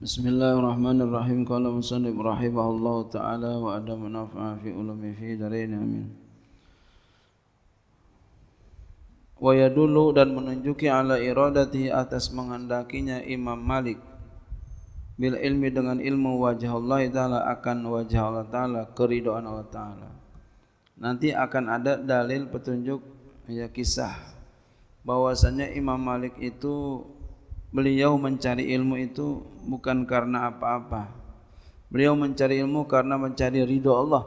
Bismillahirrahmanirrahim. Qala musannif rahimahullahu taala wa adam nafa'a fi ulumi fi darain amin. Wa yadullu dan menunjuki ala iradati atas menghendakinya Imam Malik bil ilmi dengan ilmu wajah Allah taala akan wajah Allah taala keridhaan Allah taala. Nanti akan ada dalil petunjuk ya kisah bahwasanya Imam Malik itu beliau mencari ilmu itu bukan karena apa-apa. Beliau mencari ilmu karena mencari ridho Allah.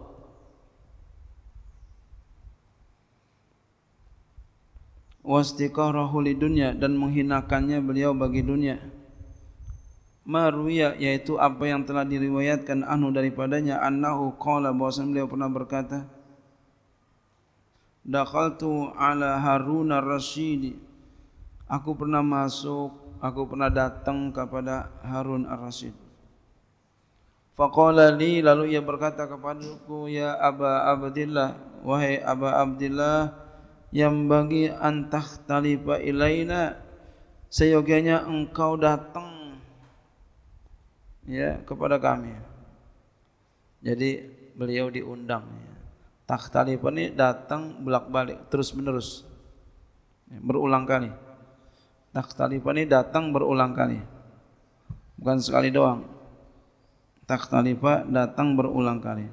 Wastiqah rahuli dunia dan menghinakannya beliau bagi dunia. Marwiyah yaitu apa yang telah diriwayatkan Anu daripadanya annahu qala bahwa beliau pernah berkata Dakhaltu ala Harun ar-Rasyidi Aku pernah masuk, aku pernah datang kepada Harun Ar-Rasyid. Faqala li lalu ia berkata kepadaku ya Aba Abdillah wahai Aba Abdillah yang bagi antah talifa ilaina seyogianya engkau datang ya kepada kami. Jadi beliau diundang ya. Tak talifa ini datang bolak-balik terus menerus. Berulang kali. Takhtalifa ini datang berulang kali. Bukan sekali doang. Takhtalifa datang berulang kali.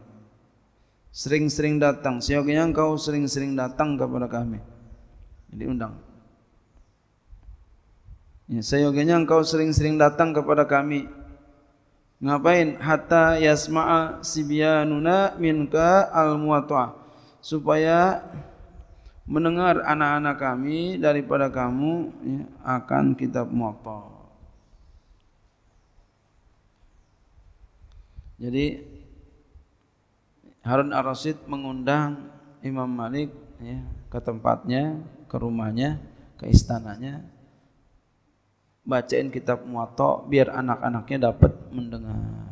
Sering-sering datang. Siapa engkau sering-sering datang kepada kami. Jadi undang. Ya, sayoganya engkau sering-sering datang kepada kami. Ngapain? Hatta yasma'a sibyanuna minka al-muwatta'. Supaya mendengar anak-anak kami daripada kamu ya, akan kita motor. Jadi Harun Ar-Rasyid mengundang Imam Malik ya, ke tempatnya, ke rumahnya, ke istananya bacain kitab muwatta biar anak-anaknya dapat mendengar.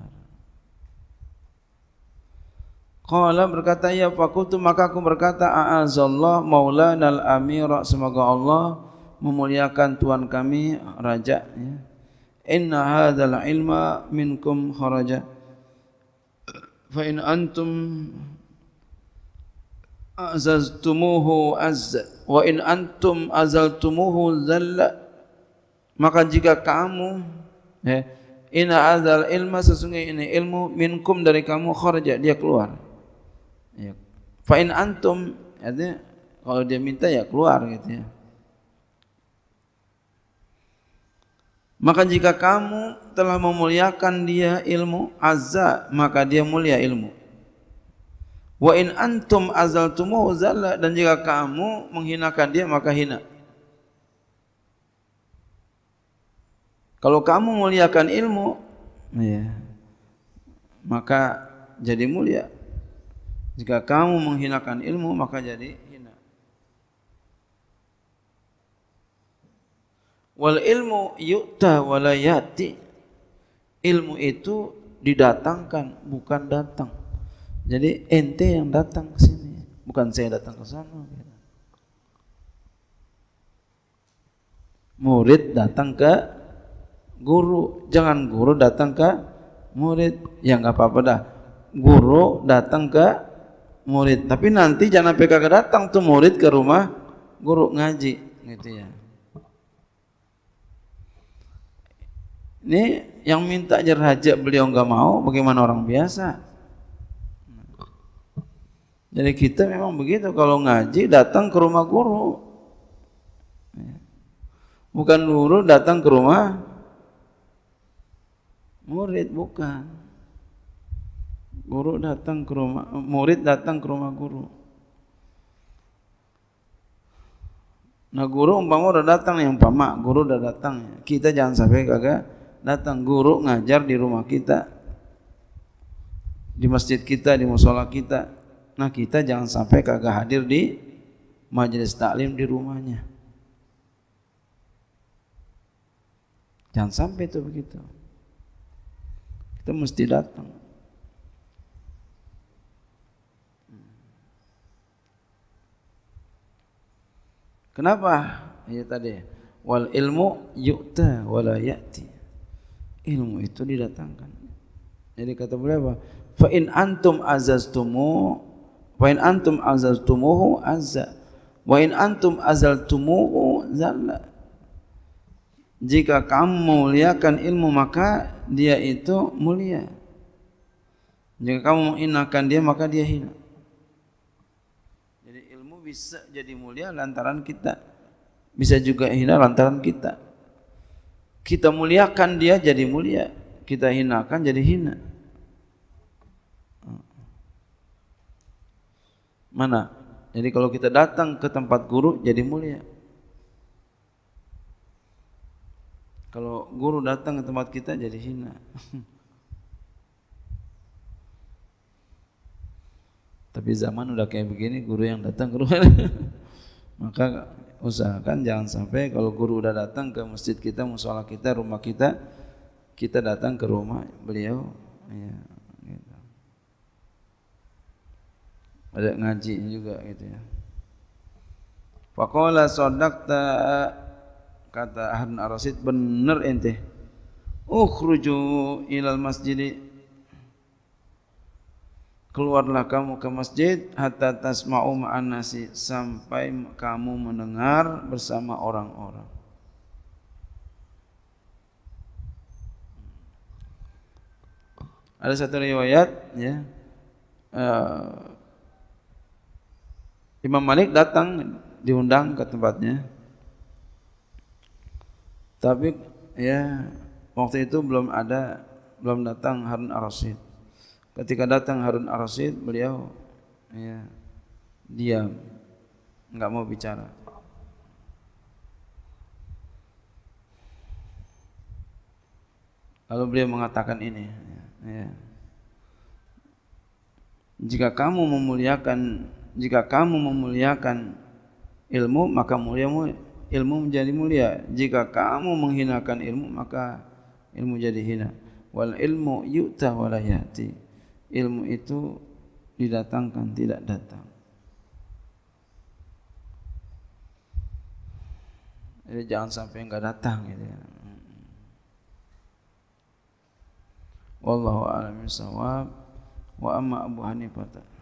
Qala berkata ya fakutu maka aku berkata a'azallah maulana al-amira semoga Allah memuliakan tuan kami raja ya. Inna hadzal ilma minkum kharaja. Fa in antum azaztumuhu az wa in antum azaltumuhu zalla maka jika kamu ya, inna hadzal ilma sesungguhnya ini ilmu minkum dari kamu kharaja dia keluar ya. fa in antum artinya kalau dia minta ya keluar gitu ya maka jika kamu telah memuliakan dia ilmu azza maka dia mulia ilmu wa in antum azaltumu zalla dan jika kamu menghinakan dia maka hina kalau kamu muliakan ilmu ya maka jadi mulia jika kamu menghinakan ilmu maka jadi hina. Wal ilmu yu'ta wala yati. Ilmu itu didatangkan bukan datang. Jadi ente yang datang ke sini, bukan saya datang ke sana. Murid datang ke guru, jangan guru datang ke murid. Ya enggak apa-apa dah. Guru datang ke murid. Tapi nanti jangan PKK datang tuh murid ke rumah guru ngaji gitu ya. Ini yang minta jerhaja beliau nggak mau, bagaimana orang biasa? Jadi kita memang begitu kalau ngaji datang ke rumah guru. Bukan guru datang ke rumah murid, bukan. guru datang ke rumah murid datang ke rumah guru nah guru umpama udah datang yang umpama guru udah datang ya. kita jangan sampai kagak datang guru ngajar di rumah kita di masjid kita di musola kita nah kita jangan sampai kagak hadir di majelis taklim di rumahnya jangan sampai itu begitu kita mesti datang Kenapa? Ini tadi. Wal ilmu yu'ta wala ya'ti. Ilmu itu didatangkan. Jadi kata beliau apa? Fa in antum azaztumu wa in antum azaztumuhu azza wa in antum azaltumuhu zalla. Jika kamu muliakan ilmu maka dia itu mulia. Jika kamu inakan dia maka dia hina. bisa jadi mulia lantaran kita. Bisa juga hina lantaran kita. Kita muliakan dia jadi mulia. Kita hinakan jadi hina. Mana? Jadi kalau kita datang ke tempat guru jadi mulia. Kalau guru datang ke tempat kita jadi hina. Tapi zaman udah kayak begini, guru yang datang ke rumah. Maka usahakan jangan sampai kalau guru udah datang ke masjid kita, musola kita, rumah kita, kita datang ke rumah beliau. Ya, gitu. Ada ngaji juga gitu ya. Fakola sodak kata Ahmad Ar-Rasid benar ente. Ukhruju ilal masjid keluarlah kamu ke masjid hatta tasma'u ma'anasi sampai kamu mendengar bersama orang-orang. Ada satu riwayat ya. Uh, Imam Malik datang diundang ke tempatnya. Tapi ya waktu itu belum ada belum datang Harun Ar-Rasyid ketika datang Harun Ar-Rasyid beliau ya, diam enggak mau bicara lalu beliau mengatakan ini ya, jika kamu memuliakan jika kamu memuliakan ilmu maka muliamu ilmu menjadi mulia jika kamu menghinakan ilmu maka ilmu jadi hina wal ilmu yuta walayati yati ilmu itu didatangkan tidak datang. Jadi jangan sampai enggak datang gitu ya. Wallahu a'lam bissawab. Wa amma Abu Hanifah.